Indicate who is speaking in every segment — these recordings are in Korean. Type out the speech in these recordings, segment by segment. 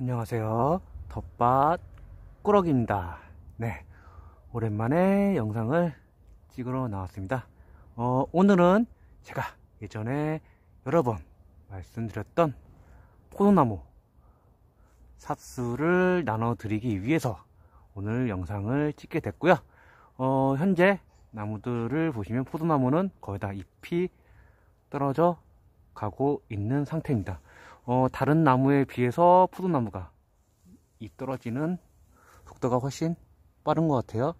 Speaker 1: 안녕하세요 덮밭 꾸러기입니다 네 오랜만에 영상을 찍으러 나왔습니다 어, 오늘은 제가 예전에 여러 번 말씀드렸던 포도나무 삽수를 나눠 드리기 위해서 오늘 영상을 찍게 됐고요 어, 현재 나무들을 보시면 포도나무는 거의 다 잎이 떨어져 가고 있는 상태입니다 어, 다른 나무에 비해서 푸드나무가 잎 떨어지는 속도가 훨씬 빠른 것 같아요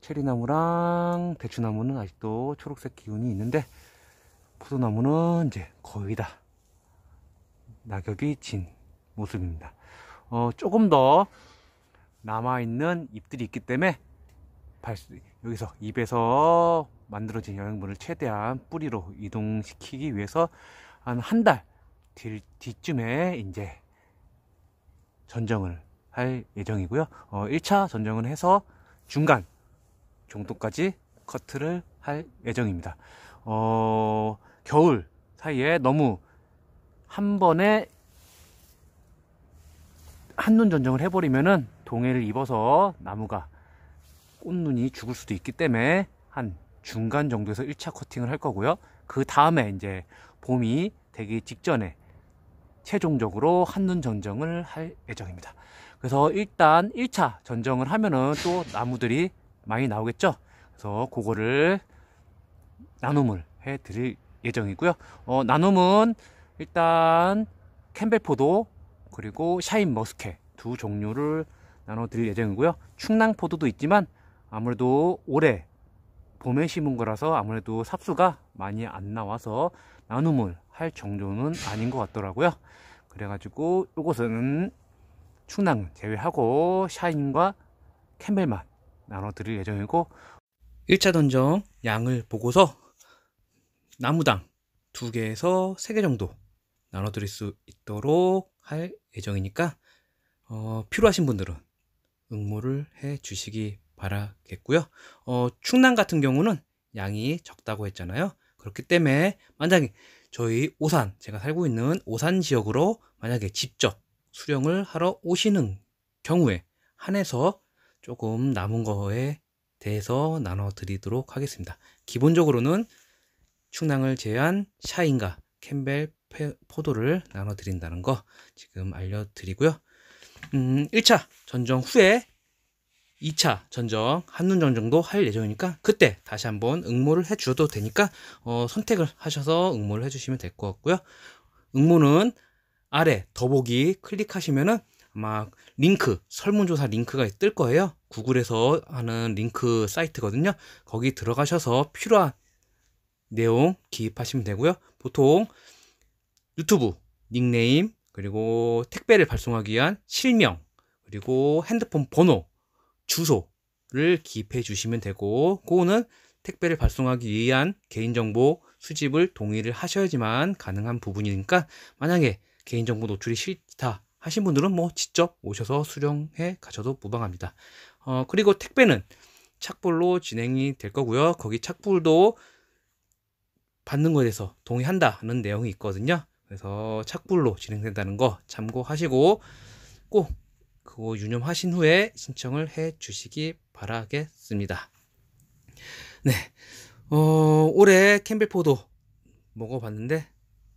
Speaker 1: 체리나무랑 대추나무는 아직도 초록색 기운이 있는데 포도나무는 이제 거의 다 낙엽이 진 모습입니다 어, 조금 더 남아있는 잎들이 있기 때문에 여기서 입에서 만들어진 영양분을 최대한 뿌리로 이동시키기 위해서 한한달 뒤, 뒤쯤에 이제 전정을 할 예정이고요. 어, 1차 전정을 해서 중간 정도까지 커트를 할 예정입니다. 어, 겨울 사이에 너무 한 번에 한눈 전정을 해버리면은 동해를 입어서 나무가 꽃눈이 죽을 수도 있기 때문에 한 중간 정도에서 1차 커팅을 할 거고요. 그 다음에 이제 봄이 되기 직전에 최종적으로 한눈 전정을 할 예정입니다. 그래서 일단 1차 전정을 하면은 또 나무들이 많이 나오겠죠. 그래서 그거를 나눔을 해 드릴 예정이고요. 어, 나눔은 일단 캠벨포도 그리고 샤인 머스켓 두 종류를 나눠 드릴 예정이고요. 충낭포도도 있지만 아무래도 올해 봄에 심은 거라서 아무래도 삽수가 많이 안 나와서 나눔을 할 정도는 아닌 것 같더라고요 그래가지고 이곳은 충낭 제외하고 샤인과 캠벨만 나눠 드릴 예정이고 1차 던전 양을 보고서 나무당 2개에서 3개 정도 나눠 드릴 수 있도록 할 예정이니까 어, 필요하신 분들은 응모를 해 주시기 바라겠고요. 어, 충남 같은 경우는 양이 적다고 했잖아요. 그렇기 때문에 만약에 저희 오산, 제가 살고 있는 오산 지역으로 만약에 직접 수령을 하러 오시는 경우에 한해서 조금 남은 거에 대해서 나눠드리도록 하겠습니다. 기본적으로는 충남을 제외한 샤인과 캠벨 포도를 나눠드린다는 거 지금 알려드리고요. 음, 1차 전정 후에 2차 전정 한눈 전정도 할 예정이니까 그때 다시 한번 응모를 해주셔도 되니까 어, 선택을 하셔서 응모를 해주시면 될 것 같고요. 응모는 아래 더보기 클릭하시면은 아마 링크 설문조사 링크가 뜰 거예요. 구글에서 하는 링크 사이트거든요. 거기 들어가셔서 필요한 내용 기입하시면 되고요. 보통 유튜브 닉네임 그리고 택배를 발송하기 위한 실명 그리고 핸드폰 번호 주소를 기입해 주시면 되고 그거는 택배를 발송하기 위한 개인정보 수집을 동의를 하셔야지만 가능한 부분이니까 만약에 개인정보 노출이 싫다 하신 분들은 뭐 직접 오셔서 수령해 가셔도 무방합니다. 어, 그리고 택배는 착불로 진행이 될 거고요. 거기 착불도 받는 거에 대해서 동의한다는 내용이 있거든요. 그래서 착불로 진행된다는 거 참고하시고 꼭 그거 유념하신 후에 신청을 해 주시기 바라겠습니다. 네. 어, 올해 캠벨포도 먹어봤는데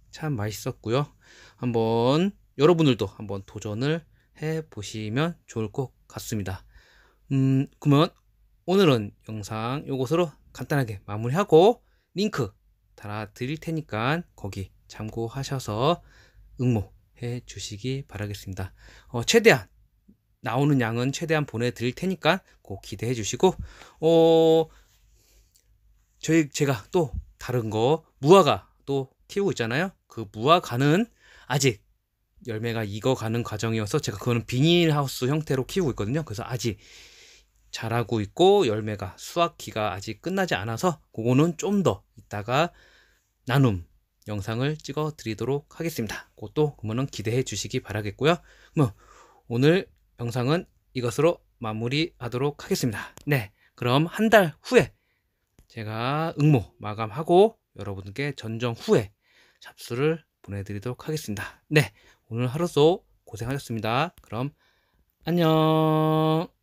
Speaker 1: 참 맛있었고요. 한번 여러분들도 한번 도전을 해 보시면 좋을 것 같습니다. 음, 그러면 오늘은 영상 요것으로 간단하게 마무리하고 링크 달아 드릴 테니까 거기 참고하셔서 응모해 주시기 바라겠습니다. 어, 최대한 나오는 양은 최대한 보내드릴 테니까 꼭 기대해 주시고 어 저희 제가 또 다른 거 무화과 또 키우고 있잖아요 그 무화과는 아직 열매가 익어가는 과정이어서 제가 그거는 비닐하우스 형태로 키우고 있거든요 그래서 아직 자라고 있고 열매가 수확기가 아직 끝나지 않아서 그거는 좀 더 이따가 나눔 영상을 찍어 드리도록 하겠습니다 그것도 그러면 기대해 주시기 바라겠고요 뭐 오늘 영상은 이것으로 마무리하도록 하겠습니다. 네, 그럼 한 달 후에 제가 응모 마감하고 여러분께 전정 후에 잡수를 보내드리도록 하겠습니다. 네, 오늘 하루도 고생하셨습니다. 그럼 안녕.